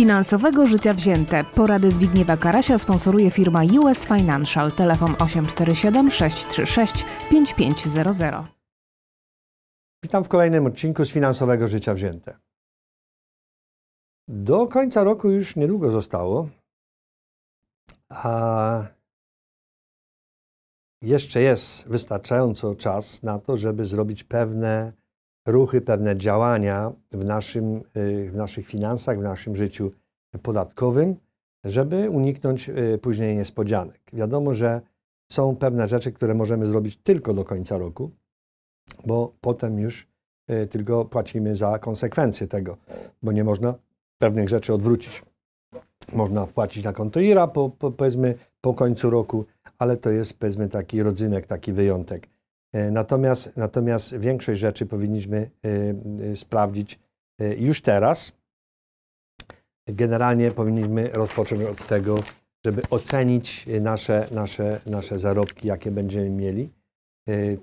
finansowego życia wzięte. Porady Zbigniewa Karasia sponsoruje firma US Financial. Telefon 847 636 5500. Witam w kolejnym odcinku z finansowego życia wzięte. Do końca roku już niedługo zostało, a jeszcze jest wystarczająco czas na to, żeby zrobić pewne ruchy, pewne działania w, naszym, y, w naszych finansach, w naszym życiu podatkowym, żeby uniknąć y, później niespodzianek. Wiadomo, że są pewne rzeczy, które możemy zrobić tylko do końca roku, bo potem już y, tylko płacimy za konsekwencje tego, bo nie można pewnych rzeczy odwrócić. Można wpłacić na konto IRA po, po, powiedzmy po końcu roku, ale to jest powiedzmy taki rodzynek, taki wyjątek. E, natomiast, natomiast większość rzeczy powinniśmy e, e, sprawdzić już teraz. Generalnie powinniśmy rozpocząć od tego, żeby ocenić nasze, nasze, nasze zarobki, jakie będziemy mieli.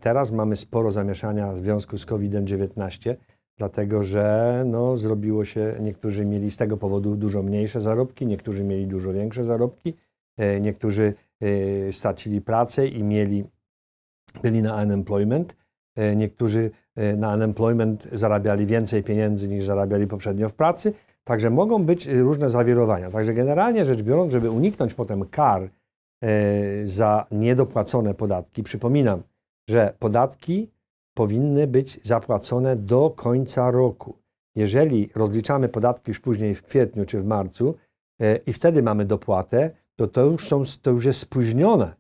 Teraz mamy sporo zamieszania w związku z COVID-19, dlatego że no, zrobiło się, niektórzy mieli z tego powodu dużo mniejsze zarobki, niektórzy mieli dużo większe zarobki, niektórzy stracili pracę i mieli byli na unemployment. E, niektórzy e, na unemployment zarabiali więcej pieniędzy niż zarabiali poprzednio w pracy, także mogą być e, różne zawirowania. Także generalnie rzecz biorąc, żeby uniknąć potem kar za niedopłacone podatki, przypominam, że podatki powinny być zapłacone do końca roku. Jeżeli rozliczamy podatki już później w kwietniu czy w marcu i wtedy mamy dopłatę, to to już, są, to już jest spóźnione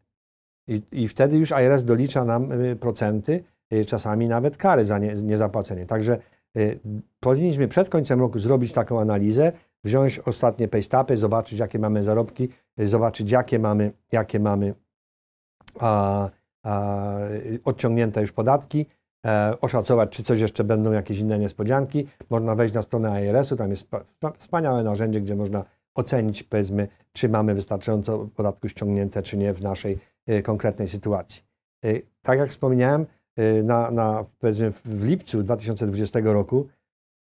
i, I wtedy już IRS dolicza nam y, procenty, y, czasami nawet kary za nie, niezapłacenie. Także y, powinniśmy przed końcem roku zrobić taką analizę, wziąć ostatnie pejstapy, zobaczyć jakie mamy zarobki, zobaczyć jakie mamy, jakie mamy a, a, odciągnięte już podatki, e, oszacować czy coś jeszcze będą jakieś inne niespodzianki. Można wejść na stronę IRS-u, tam jest wspaniałe narzędzie, gdzie można ocenić powiedzmy, czy mamy wystarczająco podatku ściągnięte, czy nie w naszej Y, konkretnej sytuacji. Y, tak jak wspomniałem, y, na, na, powiedzmy w lipcu 2020 roku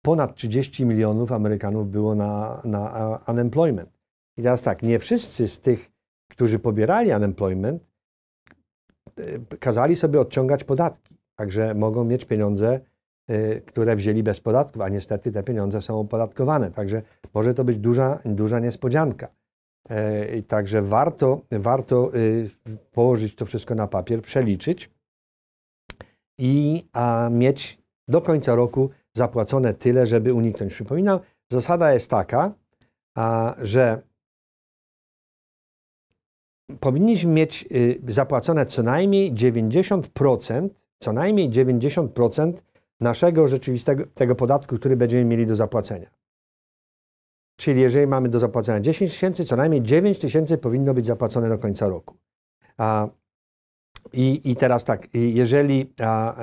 ponad 30 milionów Amerykanów było na, na unemployment. I teraz tak, nie wszyscy z tych, którzy pobierali unemployment, kazali sobie odciągać podatki. Także mogą mieć pieniądze, które wzięli bez podatków, a niestety te pieniądze są opodatkowane. Także może to być duża, duża niespodzianka. E, także warto, warto y, położyć to wszystko na papier, przeliczyć i a, mieć do końca roku zapłacone tyle, żeby uniknąć. Przypominam, zasada jest taka, a, że powinniśmy mieć y, zapłacone co najmniej 90%, co najmniej 90% naszego rzeczywistego tego podatku, który będziemy mieli do zapłacenia. Czyli jeżeli mamy do zapłacenia 10 tysięcy, co najmniej 9 tysięcy powinno być zapłacone do końca roku. A, i, I teraz tak, jeżeli a,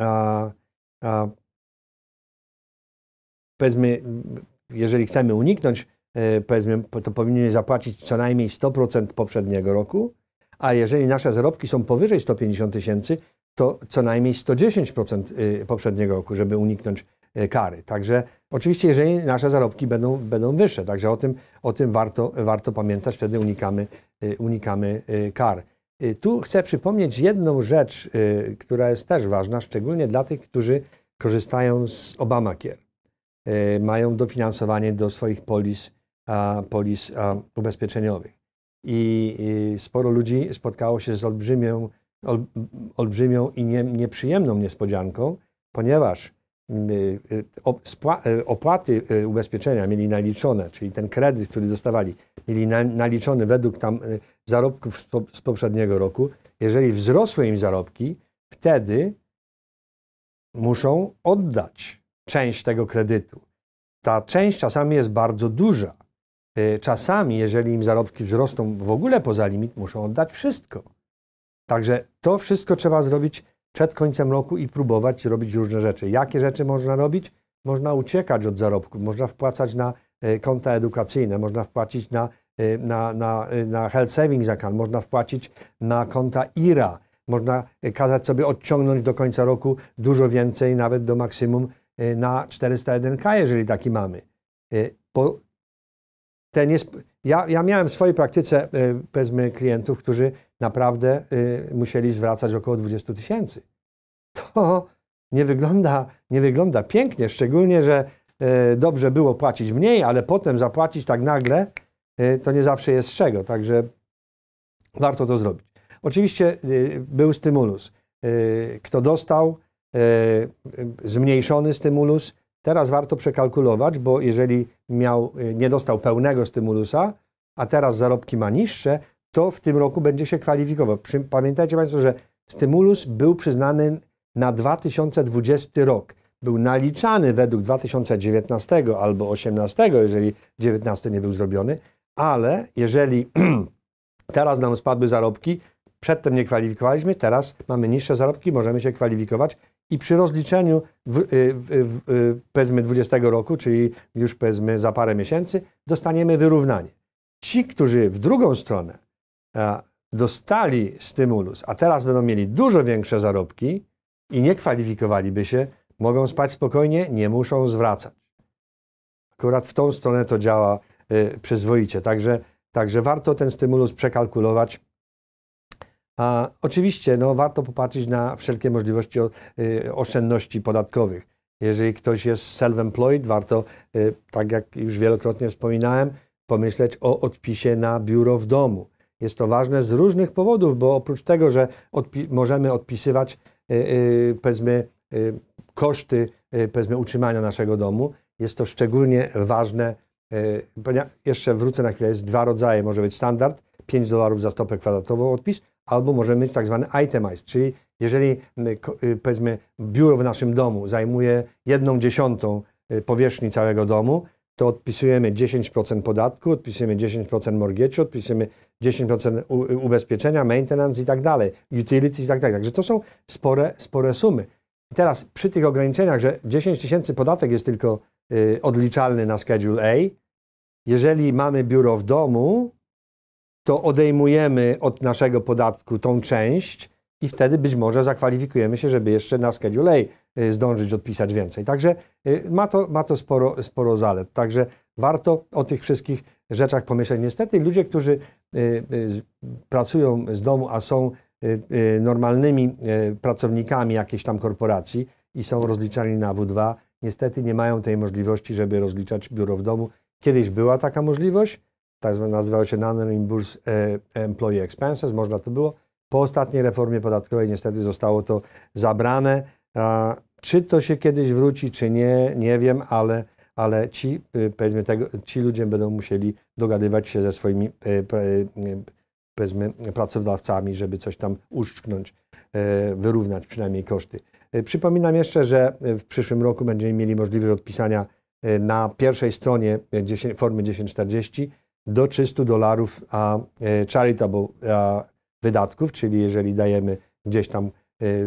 a, a, powiedzmy, jeżeli chcemy uniknąć, e, powiedzmy, to powinniśmy zapłacić co najmniej 100% poprzedniego roku, a jeżeli nasze zarobki są powyżej 150 tysięcy, to co najmniej 110% y, poprzedniego roku, żeby uniknąć E, kary. Także oczywiście, jeżeli nasze zarobki będą, będą wyższe, także o tym, o tym warto, warto pamiętać, wtedy unikamy, e, unikamy e, kar. Tu chcę przypomnieć jedną rzecz, która jest też ważna, szczególnie dla tych, którzy korzystają z Obamacare. Mają dofinansowanie do swoich polis, polis ubezpieczeniowych. I sporo ludzi spotkało się z olbrzymią, olbrzymią i nie, nieprzyjemną niespodzianką, ponieważ Y, y, y, opłaty ubezpieczenia mieli naliczone, czyli ten kredyt, który dostawali, mieli naliczony według tam zarobków z poprzedniego roku, jeżeli wzrosły im zarobki, wtedy muszą oddać część tego kredytu. Ta część czasami jest bardzo duża. Czasami, jeżeli im zarobki wzrosną w ogóle poza limit, muszą oddać wszystko. Także to wszystko trzeba zrobić przed końcem roku i próbować robić różne rzeczy. Jakie rzeczy można robić? Można uciekać od zarobków, można wpłacać na e, konta edukacyjne, można wpłacić na, e, na, na, e, na health savings account, można wpłacić na konta IRA, można kazać sobie odciągnąć do końca roku dużo więcej, nawet do maksimum na 401k, jeżeli taki mamy. Bo te ja, ja miałem w swojej praktyce, powiedzmy, klientów, którzy naprawdę y, musieli zwracać około 20 tysięcy. To nie wygląda, nie wygląda pięknie, szczególnie, że y, dobrze było płacić mniej, ale potem zapłacić tak nagle, y, to nie zawsze jest z czego, także warto to zrobić. Oczywiście był stymulus. Kto dostał zmniejszony stymulus, teraz warto przekalkulować, bo jeżeli miał, nie dostał pełnego stymulusa, a teraz zarobki ma niższe, kto w tym roku będzie się kwalifikował. Pamiętajcie Państwo, że stymulus był przyznany na 2020 rok. Był naliczany według 2019 albo 2018, jeżeli 2019 nie był zrobiony, ale jeżeli teraz nam spadły zarobki, przedtem nie kwalifikowaliśmy, teraz mamy niższe zarobki, możemy się kwalifikować i przy rozliczeniu w, y, w, y, w, y, powiedzmy 20 roku, czyli już powiedzmy za parę miesięcy, dostaniemy wyrównanie. Ci, którzy w drugą stronę E, dostali stymulus, a teraz będą mieli dużo większe zarobki i nie kwalifikowaliby się, mogą spać spokojnie, nie muszą zwracać. Akurat w tą stronę to działa y, przyzwoicie. Także, także warto ten stymulus przekalkulować. A, oczywiście no, warto popatrzeć na wszelkie możliwości o, y, oszczędności podatkowych. Jeżeli ktoś jest self-employed, warto, y, tak jak już wielokrotnie wspominałem, pomyśleć o odpisie na biuro w domu jest to ważne z różnych powodów, bo oprócz tego, że odpi możemy odpisywać y, powiedzmy e, koszty powiedzmy utrzymania naszego domu, jest to szczególnie ważne. Jeszcze wrócę na chwilę, jest dwa rodzaje. Może być standard, 5 dolarów za stopę kwadratową odpis, albo możemy mieć tak zwany itemized, czyli jeżeli powiedzmy biuro w naszym domu zajmuje jedną dziesiątą powierzchni całego domu, to odpisujemy 10% podatku, odpisujemy 10% mortgage'u, odpisujemy 10% ubezpieczenia, maintenance i tak dalej, utilities i tak dalej. Także to są spore, spore sumy. I teraz przy tych ograniczeniach, że 10 tysięcy podatek jest tylko y, odliczalny na Schedule A, jeżeli mamy biuro w domu, to odejmujemy od naszego podatku tą część i wtedy być może zakwalifikujemy się, żeby jeszcze na Schedule A y, zdążyć odpisać więcej. Także y, ma to, ma to sporo, sporo zalet. Także warto o tych wszystkich rzeczach pomyśleć. Niestety ludzie, którzy y, y, pracują z domu, a są y, normalnymi pracownikami jakiejś tam korporacji i są rozliczani na W2, niestety nie mają tej możliwości, żeby rozliczać biuro w domu. Kiedyś była taka możliwość, tak zwana nazywała się Non-Reimburse e, Employee Expenses, można to było. Po ostatniej reformie podatkowej niestety zostało to zabrane. Czy to się kiedyś wróci, czy nie, nie wiem, ale ale ci, y, powiedzmy, tego, ci ludzie będą musieli dogadywać się ze swoimi y, y, powiedzmy, pracodawcami, żeby coś tam uszczknąć, e, wyrównać przynajmniej koszty. E, przypominam jeszcze, że e, w przyszłym roku będziemy mieli możliwość odpisania na pierwszej stronie 10, formy 1040 do 300 dolarów a charitable a wydatków, czyli jeżeli dajemy gdzieś tam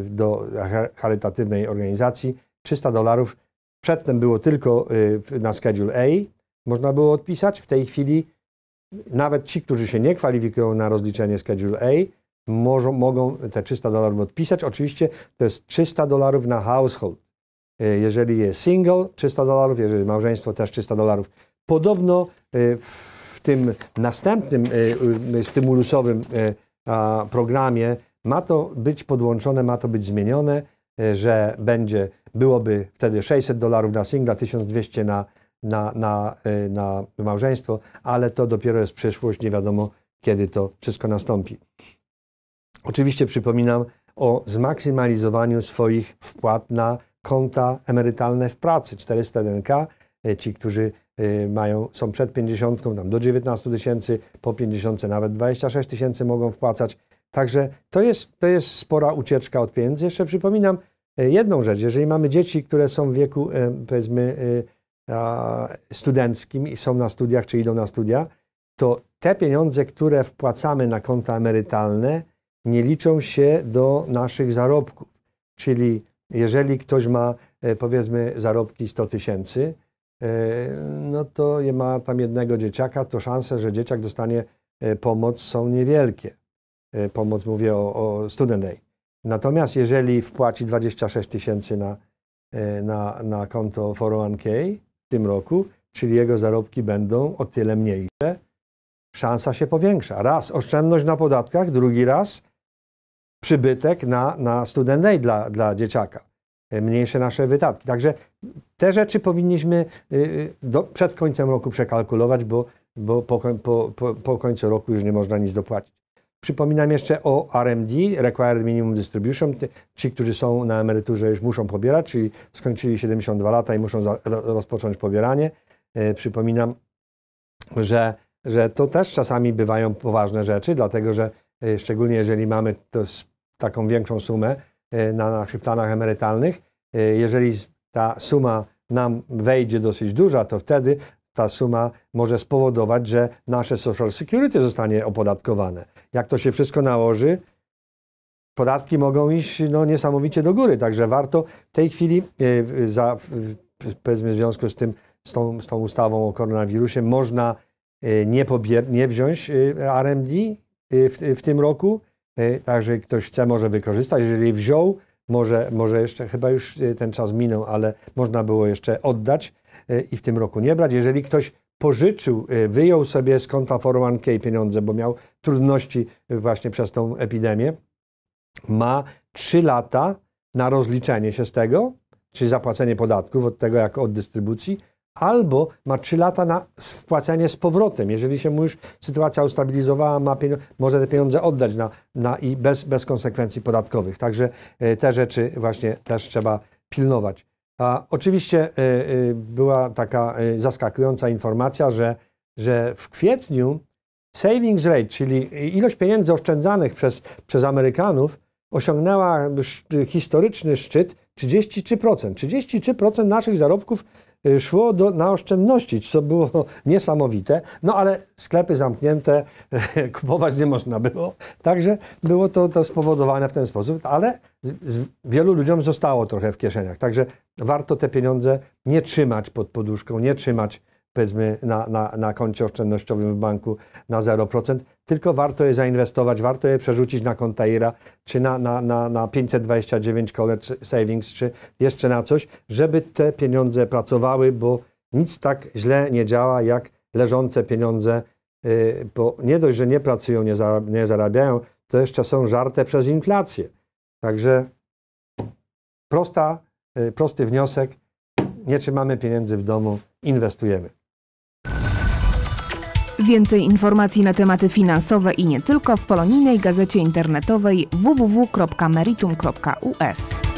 do charytatywnej organizacji 300 dolarów Przedtem było tylko y, na Schedule A, można było odpisać. W tej chwili nawet ci, którzy się nie kwalifikują na rozliczenie Schedule A, mogą te 300 dolarów odpisać. Oczywiście to jest 300 dolarów na household. Y, jeżeli jest single, 300 dolarów, jeżeli małżeństwo, też 300 dolarów. Podobno y, w tym następnym stymulusowym programie ma to być podłączone, ma to być zmienione Y, że będzie, byłoby wtedy 600 dolarów na singla, 1200 na, na, na, y, na małżeństwo, ale to dopiero jest przyszłość, nie wiadomo kiedy to wszystko nastąpi. Oczywiście przypominam o zmaksymalizowaniu swoich wpłat na konta emerytalne w pracy 401k. Y, ci, którzy mają, są przed 50, tam do 19 tysięcy, po 50 nawet 26 tysięcy mogą wpłacać Także to jest, to jest spora ucieczka od pieniędzy. Jeszcze przypominam e, jedną rzecz. Jeżeli mamy dzieci, które są w wieku, e, powiedzmy, e, studenckim i są na studiach, czy idą na studia, to te pieniądze, które wpłacamy na konta emerytalne, nie liczą się do naszych zarobków. Czyli jeżeli ktoś ma, powiedzmy, zarobki 100 tysięcy, no to ma tam jednego dzieciaka, to szanse, że dzieciak dostanie pomoc są niewielkie. Y, pomoc, mówię o, o Student Aid. Natomiast jeżeli wpłaci 26 tysięcy na, y, na, na konto 401k w tym roku, czyli jego zarobki będą o tyle mniejsze, szansa się powiększa. Raz oszczędność na podatkach, drugi raz przybytek na, na student aid dla, dla dzieciaka, y, mniejsze nasze wydatki. Także te rzeczy powinniśmy do, przed końcem roku przekalkulować, bo, bo po, po, po końcu roku już nie można nic dopłacić. Przypominam jeszcze o RMD, Required Minimum Distribution. Ci, którzy są na emeryturze, już muszą pobierać, czyli skończyli 72 lata i muszą za, rozpocząć pobieranie. E, przypominam, że, że to też czasami bywają poważne rzeczy, dlatego że e, szczególnie jeżeli mamy to taką większą sumę e, na naszych planach emerytalnych, jeżeli ta suma nam wejdzie dosyć duża, to wtedy ta suma może spowodować, że nasze social security zostanie opodatkowane. Jak to się wszystko nałoży, podatki mogą iść no, niesamowicie do góry. Także warto w tej chwili, e, za, powiedzmy w związku z tym, z tą, z tą ustawą o koronawirusie, można e, nie, pobier- nie wziąć e, RMD w, w tym roku. Także ktoś chce, może wykorzystać. Jeżeli wziął, może, może jeszcze, chyba już ten czas minął, ale można było jeszcze oddać Y, i w tym roku nie brać. Jeżeli ktoś pożyczył, y, wyjął sobie z konta 401k pieniądze, bo miał trudności y, właśnie przez tą epidemię, ma 3 lata na rozliczenie się z tego, czy zapłacenie podatków od tego, jak od dystrybucji, albo ma 3 lata na wpłacenie z powrotem. Jeżeli się mu już sytuacja ustabilizowała, ma może te pieniądze oddać na, na i bez, bez konsekwencji podatkowych. Także te rzeczy właśnie też trzeba pilnować. A oczywiście e, e, była taka e, zaskakująca informacja, że, że w kwietniu savings rate, czyli ilość pieniędzy oszczędzanych przez, przez Amerykanów, osiągnęła historyczny szczyt 33%. 33% naszych zarobków Y, szło do, na oszczędności, co było niesamowite, no ale sklepy zamknięte, kupować nie można było, także było to, to spowodowane w ten sposób, ale z, z, wielu ludziom zostało trochę w kieszeniach, także warto te pieniądze nie trzymać pod poduszką, nie trzymać powiedzmy na, na, na koncie oszczędnościowym w banku na 0%, tylko warto je zainwestować, warto je przerzucić na konta IRA, czy na, na, na, na 529 College Savings, czy jeszcze na coś, żeby te pieniądze pracowały, bo nic tak źle nie działa, jak leżące pieniądze, y, bo nie dość, że nie pracują, nie, za, nie zarabiają, to jeszcze są żarte przez inflację. Także prosta, y, prosty wniosek, nie trzymamy pieniędzy w domu, inwestujemy. Więcej informacji na tematy finansowe i nie tylko w polonijnej gazecie internetowej www.meritum.us.